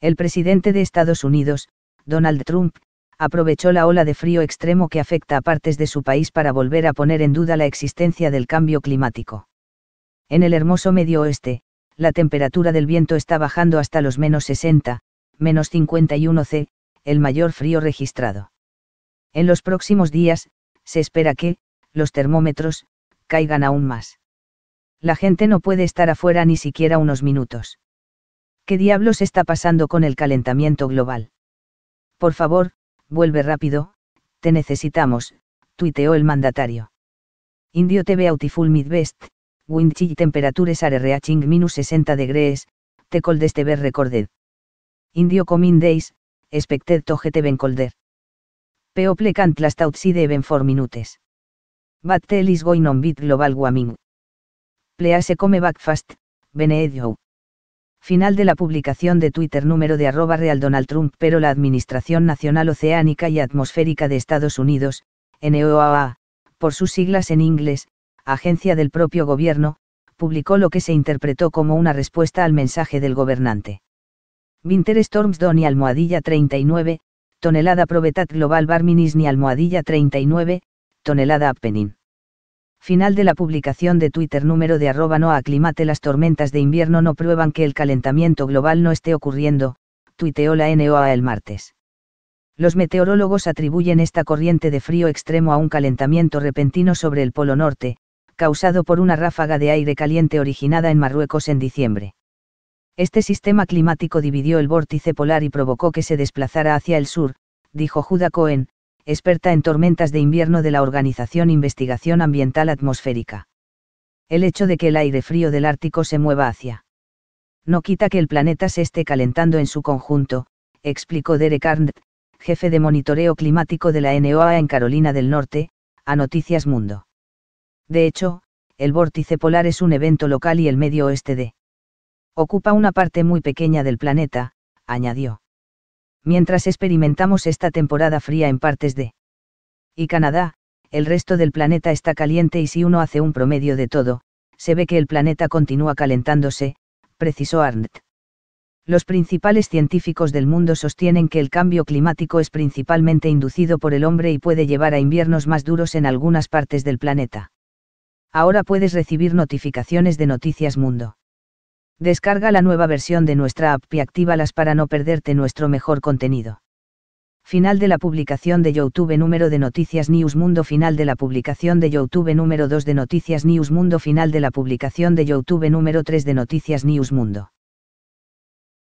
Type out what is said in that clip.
El presidente de Estados Unidos, Donald Trump, aprovechó la ola de frío extremo que afecta a partes de su país para volver a poner en duda la existencia del cambio climático. En el hermoso medio oeste, la temperatura del viento está bajando hasta los menos 60, menos 51 C, el mayor frío registrado. En los próximos días, se espera que, los termómetros, caigan aún más. La gente no puede estar afuera ni siquiera unos minutos. ¿Qué diablos está pasando con el calentamiento global? Por favor, vuelve rápido, te necesitamos, tuiteó el mandatario. Indio TV Autiful Midwest, wind chill temperatures are reaching minus 60 degrees, the coldest ever recorded. Indio Comin days, expected to get colder. People can't last outside even for minutes. But tell is going on with global warming. Please come back fast, edio. Final de la publicación de Twitter número de arroba real Donald Trump pero la Administración Nacional Oceánica y Atmosférica de Estados Unidos, NOAA, por sus siglas en inglés, agencia del propio gobierno, publicó lo que se interpretó como una respuesta al mensaje del gobernante. Winter Storms Don y Almohadilla 39, tonelada Probetat Global Barminis ni Almohadilla 39, tonelada Appenin. Final de la publicación de Twitter número de arroba no aclimate las tormentas de invierno no prueban que el calentamiento global no esté ocurriendo, tuiteó la NOA el martes. Los meteorólogos atribuyen esta corriente de frío extremo a un calentamiento repentino sobre el Polo Norte, causado por una ráfaga de aire caliente originada en Marruecos en diciembre. Este sistema climático dividió el vórtice polar y provocó que se desplazara hacia el sur, dijo Judah Cohen, experta en tormentas de invierno de la Organización Investigación Ambiental Atmosférica. El hecho de que el aire frío del Ártico se mueva hacia. No quita que el planeta se esté calentando en su conjunto, explicó Derek Arndt, jefe de monitoreo climático de la NOAA en Carolina del Norte, a Noticias Mundo. De hecho, el vórtice polar es un evento local y el medio oeste de. Ocupa una parte muy pequeña del planeta, añadió mientras experimentamos esta temporada fría en partes de y Canadá, el resto del planeta está caliente y si uno hace un promedio de todo, se ve que el planeta continúa calentándose, precisó Arndt. Los principales científicos del mundo sostienen que el cambio climático es principalmente inducido por el hombre y puede llevar a inviernos más duros en algunas partes del planeta. Ahora puedes recibir notificaciones de Noticias Mundo. Descarga la nueva versión de nuestra app y actívalas para no perderte nuestro mejor contenido. Final de la publicación de YouTube número de Noticias News Mundo Final de la publicación de YouTube número 2 de Noticias News Mundo Final de la publicación de YouTube número 3 de Noticias News Mundo